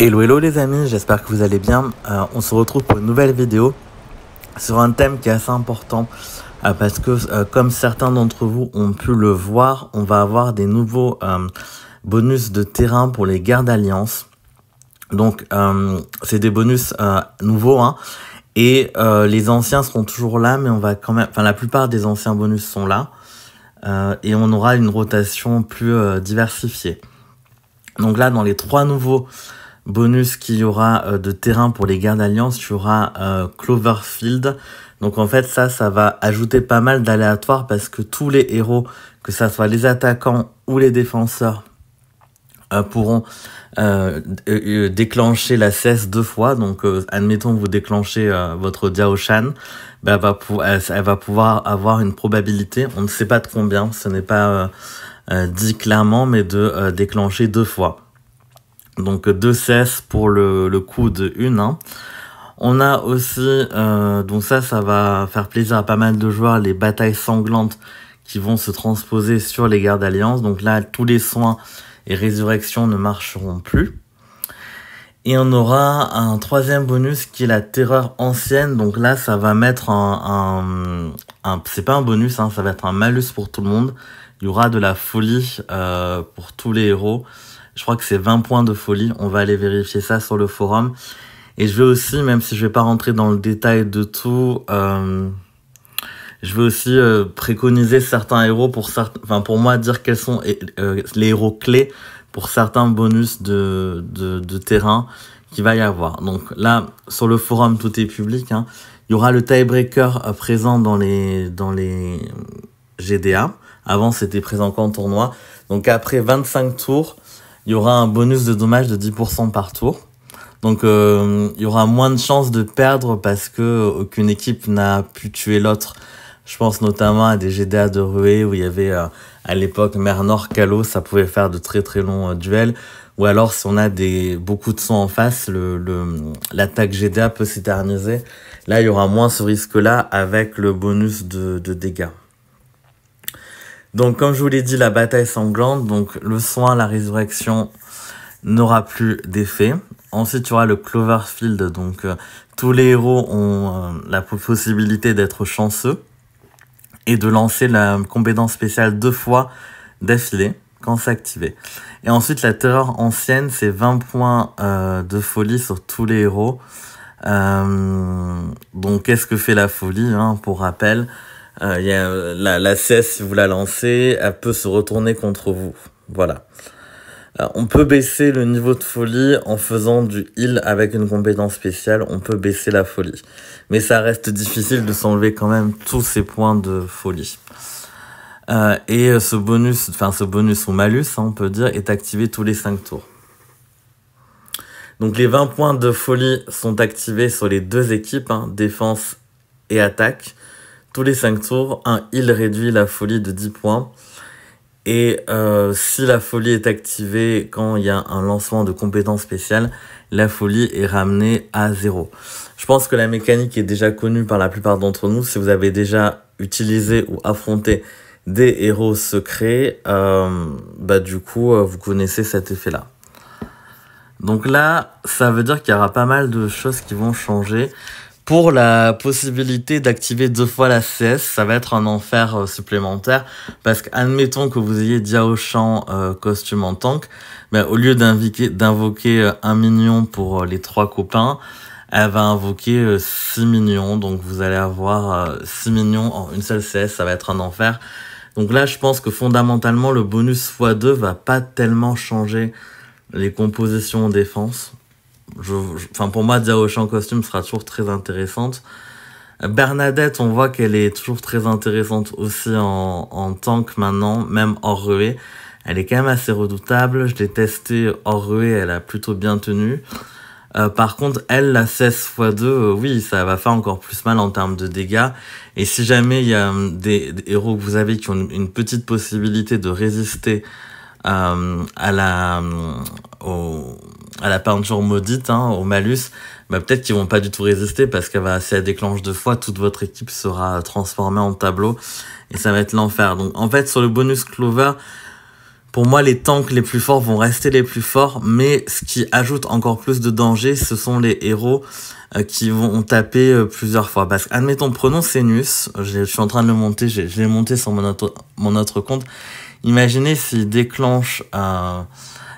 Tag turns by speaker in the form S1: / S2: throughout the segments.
S1: Hello hello les amis, j'espère que vous allez bien. Euh, on se retrouve pour une nouvelle vidéo sur un thème qui est assez important euh, parce que euh, comme certains d'entre vous ont pu le voir, on va avoir des nouveaux bonus de terrain pour les guerres d'alliance. Donc c'est des bonus nouveaux hein, et les anciens seront toujours là mais on va quand même, enfin la plupart des anciens bonus sont là et on aura une rotation plus diversifiée. Donc là dans les trois nouveaux bonus qu'il y aura euh, de terrain pour les gardes d'alliance, tu y aura euh, Cloverfield. Donc en fait ça, ça va ajouter pas mal d'aléatoires parce que tous les héros, que ce soit les attaquants ou les défenseurs, euh, pourront déclencher la cesse deux fois. Donc, admettons que vous déclenchez votre Diaoshan, bah, elle, va pouvoir avoir une probabilité, on ne sait pas de combien, ce n'est pas dit clairement, mais de déclencher deux fois. Donc deux cesses pour le, le de 1. Hein. On a aussi, euh, donc ça, ça va faire plaisir à pas mal de joueurs, les batailles sanglantes qui vont se transposer sur les guerres d'alliance. Donc là, tous les soins et résurrections ne marcheront plus. Et on aura un troisième bonus qui est la terreur ancienne. Donc là, ça va mettre un... c'est pas un bonus, hein, ça va être un malus pour tout le monde. Il y aura de la folie euh, pour tous les héros. Je crois que c'est 20 points de folie. On va aller vérifier ça sur le forum. Et je vais aussi, même si je vais pas rentrer dans le détail de tout, euh, je vais aussi euh, préconiser certains héros pour certains, enfin pour moi dire quels sont euh, les héros clés pour certains bonus de, terrain qu'il va y avoir. Donc là, sur le forum, tout est public. Hein. Il y aura le tiebreaker présent dans les, dans les GDA. Avant, c'était présent qu'en tournoi. Donc après 25 tours, il y aura un bonus de dommage de 10% par tour. Donc euh, il y aura moins de chances de perdre parce que euh, aucune équipe n'a pu tuer l'autre. Je pense notamment à des GDA de Ruée où il y avait euh, à l'époque Mernor, Calo, ça pouvait faire de très très longs duels. Ou alors si on a des beaucoup de sons en face, l'attaque le, GDA peut s'éterniser. Là il y aura moins ce risque-là avec le bonus de, de dégâts. Donc comme je vous l'ai dit, la bataille sanglante, donc le soin, la résurrection n'aura plus d'effet. Ensuite, tu auras le Cloverfield, donc euh, tous les héros ont euh, la possibilité d'être chanceux et de lancer la compétence spéciale deux fois d'affilée quand c'est Et ensuite, la terreur ancienne, c'est 20 points euh, de folie sur tous les héros. donc, qu'est-ce que fait la folie, hein pour rappel la, la CS, si vous la lancez, elle peut se retourner contre vous. Voilà. Euh, on peut baisser le niveau de folie en faisant du heal avec une compétence spéciale, on peut baisser la folie. Mais ça reste difficile de s'enlever quand même tous ces points de folie. Euh, et euh, ce bonus, enfin ce bonus ou malus, hein, on peut dire, est activé tous les 5 tours. Donc les 20 points de folie sont activés sur les deux équipes, hein, défense et attaque tous les 5 tours, un heal réduit la folie de 10 points. Et euh, si la folie est activée quand il y a un lancement de compétences spéciales, la folie est ramenée à zéro. Je pense que la mécanique est déjà connue par la plupart d'entre nous. Si vous avez déjà utilisé ou affronté des héros secrets, euh, bah du coup, euh, vous connaissez cet effet-là. Donc là, ça veut dire qu'il y aura pas mal de choses qui vont changer pour la possibilité d'activer deux fois la CS, ça va être un enfer euh, supplémentaire parce qu'admettons que vous ayez Diao Champ euh, costume en tank, mais au lieu d'invoquer euh, un minion pour les trois copains, elle va invoquer six minions. donc vous allez avoir six minions en une seule CS, ça va être un enfer. Donc là, je pense que fondamentalement, le bonus x2 va pas tellement changer les compositions en défense. Je, enfin, pour moi, diaochan en costume sera toujours très intéressante. Bernadette, on voit qu'elle est toujours très intéressante aussi en, en tank maintenant, même hors ruée. Elle est quand même assez redoutable. Je l'ai testée hors ruée, elle a plutôt bien tenu. Euh, par contre, elle, la 16 x 2, oui, ça va faire encore plus mal en termes de dégâts. Et si jamais il y a hum, des, héros que vous avez qui ont une petite possibilité de résister euh, à la euh, au, à la peinture maudite, hein, au malus, bah peut-être qu'ils vont pas du tout résister parce qu'elle va bah, si elle déclenche deux fois, toute votre équipe sera transformée en tableau et ça va être l'enfer. Donc en fait sur le bonus Clover, pour moi les tanks les plus forts vont rester les plus forts, mais ce qui ajoute encore plus de danger, ce sont les héros euh, qui vont taper euh, plusieurs fois. Parce que admettons, prenons Senus, je suis en train de le monter, je l'ai monté sur mon mon autre compte, Imaginez s'il déclenche un...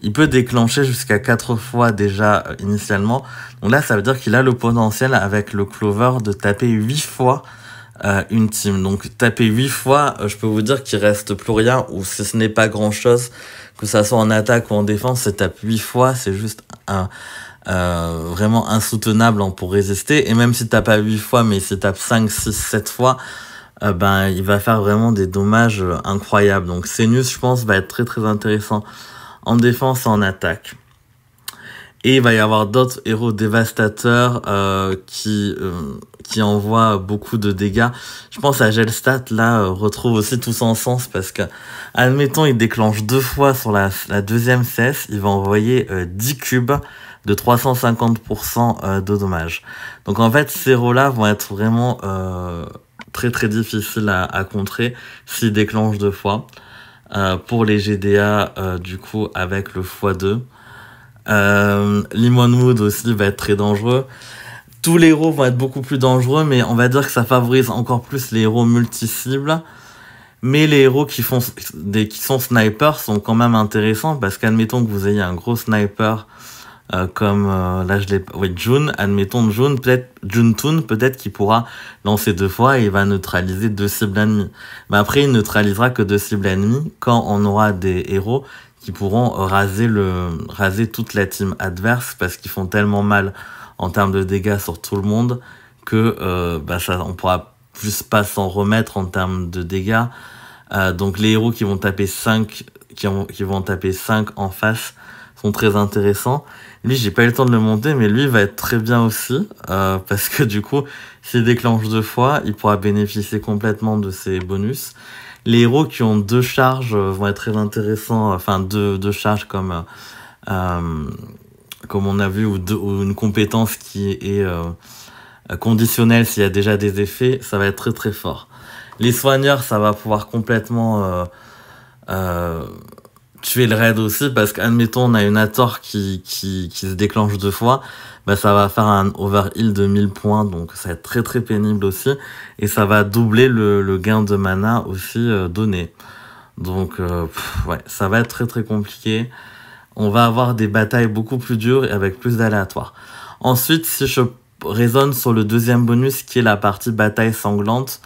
S1: Il peut déclencher jusqu'à 4 fois déjà euh, initialement. Donc là, ça veut dire qu'il a le potentiel avec le clover de taper 8 fois euh, une team. Donc taper 8 fois, euh, je peux vous dire qu'il reste plus rien, ou si ce n'est pas grand-chose, que ça soit en attaque ou en défense, c'est tape 8 fois, c'est juste un, vraiment insoutenable hein, pour résister. Et même si t'as pas 8 fois, mais si tape 5, 6, 7 fois, euh, ben, il va faire vraiment des dommages euh, incroyables. Donc Senus, je pense, va être très très intéressant en défense et en attaque. Et il va y avoir d'autres héros dévastateurs euh, qui, qui envoient beaucoup de dégâts. Je pense à Gelstat, là, retrouve aussi tout son sens parce que, admettons, il déclenche deux fois sur la, la deuxième cesse, il va envoyer 10 cubes de 350% de dommages. Donc en fait, ces héros-là vont être vraiment très très difficile à, contrer s'il déclenche deux fois. Euh, pour les GDA, euh, du coup, avec le x2. Euh, Wood aussi va être très dangereux. Tous les héros vont être beaucoup plus dangereux, mais on va dire que ça favorise encore plus les héros multi-cibles. Mais les héros qui, font, des, qui sont snipers sont quand même intéressants, parce qu'admettons que vous ayez un gros sniper euh, comme euh, là je l'ai ouais, June, admettons June, peut-être June peut-être qu'il pourra lancer deux fois et il va neutraliser deux cibles ennemies. Mais après il neutralisera que deux cibles ennemies quand on aura des héros qui pourront raser le raser toute la team adverse parce qu'ils font tellement mal en termes de dégâts sur tout le monde que euh, bah ça on pourra plus pas s'en remettre en termes de dégâts. donc les héros qui vont taper 5 qui, ont, qui vont taper 5 en face très intéressants. Lui, j'ai pas eu le temps de le monter, mais lui va être très bien aussi, euh, parce que du coup, s'il déclenche deux fois, il pourra bénéficier complètement de ses bonus. Les héros qui ont deux charges euh, vont être très intéressants, euh, enfin deux, charges comme, comme on a vu, ou, une compétence qui est conditionnelle s'il y a déjà des effets, ça va être très très fort. Les soigneurs, ça va pouvoir complètement tuer le raid aussi parce qu'admettons on a une ator qui, qui, qui, se déclenche deux fois, bah ça va faire un overheal de 1000 points donc ça va être très très pénible aussi et ça va doubler le, le gain de mana aussi euh, donné. Donc euh, ouais, ça va être très très compliqué. On va avoir des batailles beaucoup plus dures et avec plus d'aléatoires. Ensuite, si je raisonne sur le deuxième bonus qui est la partie bataille sanglante,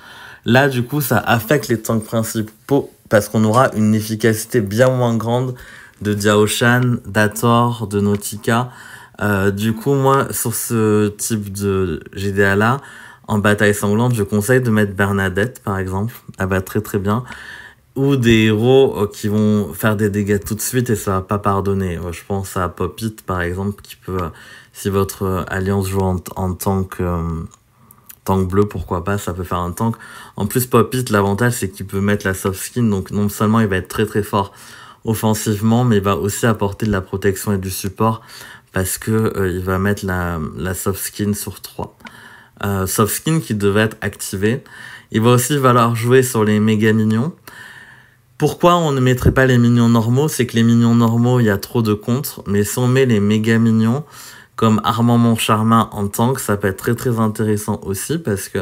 S1: Là, du coup, ça affecte les tanks principaux parce qu'on aura une efficacité bien moins grande de Diaochan, d'Ator, de Nautica. Euh, du coup, moi, sur ce type de GDA-là, en bataille sanglante, je conseille de mettre Bernadette, par exemple. Elle va très très bien. Ou des héros euh, qui vont faire des dégâts tout de suite et ça va pas pardonner. Euh, je pense à Popit, par exemple, qui peut, si votre alliance joue en, en tant que Tank bleu, pourquoi pas, ça peut faire un tank. En plus, Pop l'avantage, c'est qu'il peut mettre la soft skin, donc non seulement il va être très très fort offensivement, mais il va aussi apporter de la protection et du support, parce que euh, il va mettre la, soft skin sur 3. Euh, soft skin qui devait être activé Il va aussi valoir jouer sur les méga minions. Pourquoi on ne mettrait pas les minions normaux C'est que les minions normaux, il y a trop de contre, mais si on met les méga minions, comme Armand Moncharmin en que ça peut être très très intéressant aussi parce que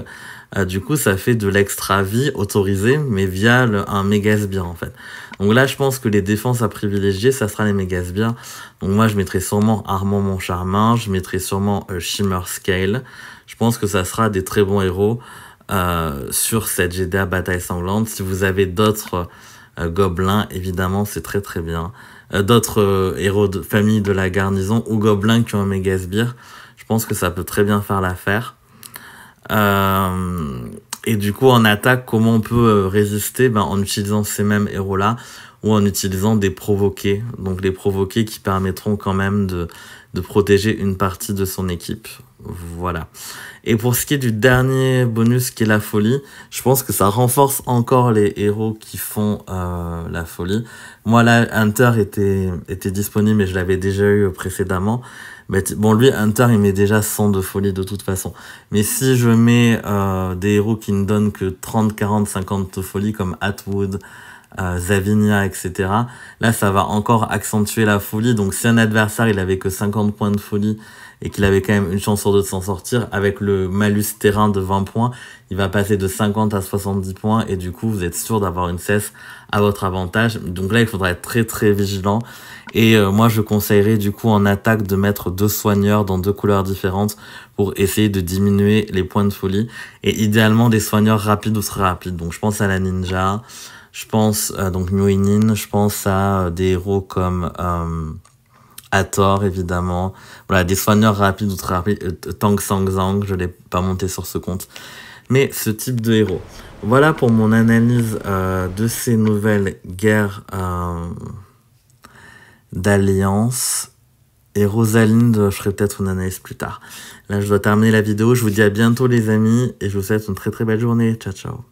S1: euh, du coup ça fait de l'extra vie autorisée mais via le, un méga sbire en fait. Donc là je pense que les défenses à privilégier ça sera les méga sbires. Donc moi je mettrai sûrement Armand Moncharmin, je mettrai sûrement euh, Shimmer Scale. Je pense que ça sera des très bons héros euh, sur cette GDA bataille sanglante. Si vous avez d'autres gobelins évidemment c'est très très bien. Euh, d'autres euh, héros de famille de la garnison ou gobelins qui ont un méga Je pense que ça peut très bien faire l'affaire. Euh, et du coup, en attaque, comment on peut résister ben, En utilisant ces mêmes héros-là ou en utilisant des provoqués. Donc les provoqués qui permettront quand même de, de protéger une partie de son équipe. Voilà. Et pour ce qui est du dernier bonus qui est la folie, je pense que ça renforce encore les héros qui font euh, la folie. Moi là, Hunter était, était disponible et je l'avais déjà eu précédemment. Mais bon, lui, Hunter, il met déjà 100 de folie de toute façon. Mais si je mets euh, des héros qui ne donnent que 30, 40, 50 de folie comme Atwood, Zavinia, etc. Là, ça va encore accentuer la folie. Donc, si un adversaire, il avait que 50 points de folie et qu'il avait quand même une chance sur deux de s'en sortir, avec le malus terrain de 20 points, il va passer de 50 à 70 points et du coup, vous êtes sûr d'avoir une cesse à votre avantage. Donc là, il faudra être très très vigilant. Et euh, moi, je conseillerais du coup en attaque de mettre deux soigneurs dans deux couleurs différentes pour essayer de diminuer les points de folie. Et idéalement, des soigneurs rapides ou très rapides. Donc je pense à la ninja, je pense euh, donc Myoinin, je pense à euh, des héros comme euh, Hathor, évidemment. Voilà, des soigneurs rapides ou très rapides. Euh, Tang Sang Zang, je ne l'ai pas monté sur ce compte. Mais ce type de héros. Voilà pour mon analyse de ces nouvelles guerres d'alliance. Et Rosalind, je ferai peut-être une analyse plus tard. Là, je dois terminer la vidéo. Je vous dis à bientôt, les amis, et je vous souhaite une très très belle journée. Ciao, ciao.